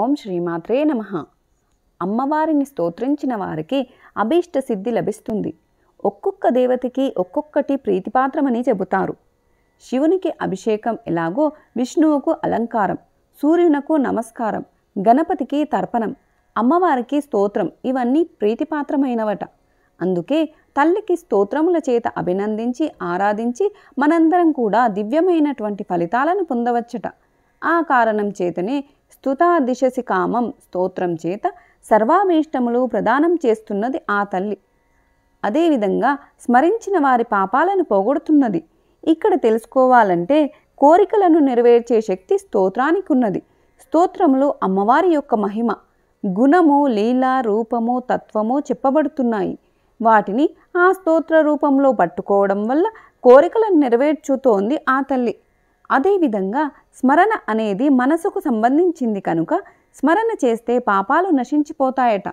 ఓం శ్రీమాత్రే నమ అమ్మవారిని స్తోత్రించిన వారికి అభీష్ట సిద్ధి లభిస్తుంది ఒక్కొక్క దేవతకి ఒక్కొక్కటి ప్రీతిపాత్రమని చెబుతారు శివునికి అభిషేకం ఎలాగో విష్ణువుకు అలంకారం సూర్యునకు నమస్కారం గణపతికి తర్పణం అమ్మవారికి స్తోత్రం ఇవన్నీ ప్రీతిపాత్రమైనవట అందుకే తల్లికి స్తోత్రముల చేత అభినందించి ఆరాధించి మనందరం కూడా దివ్యమైనటువంటి ఫలితాలను పొందవచ్చట ఆ కారణం చేతనే దిశసి కామం స్తోత్రం చేత సర్వామీష్టములు ప్రదానం చేస్తున్నది ఆ తల్లి అదేవిధంగా స్మరించిన వారి పాపాలను పోగొడుతున్నది ఇక్కడ తెలుసుకోవాలంటే కోరికలను నెరవేర్చే శక్తి స్తోత్రానికి ఉన్నది స్తోత్రములు అమ్మవారి యొక్క మహిమ గుణము లీల రూపము తత్వము చెప్పబడుతున్నాయి వాటిని ఆ స్తోత్ర రూపంలో పట్టుకోవడం వల్ల కోరికలను నెరవేర్చుతోంది ఆ తల్లి అదేవిధంగా స్మరణ అనేది మనసుకు సంబంధించింది కనుక స్మరణ చేస్తే పాపాలు నశించిపోతాయట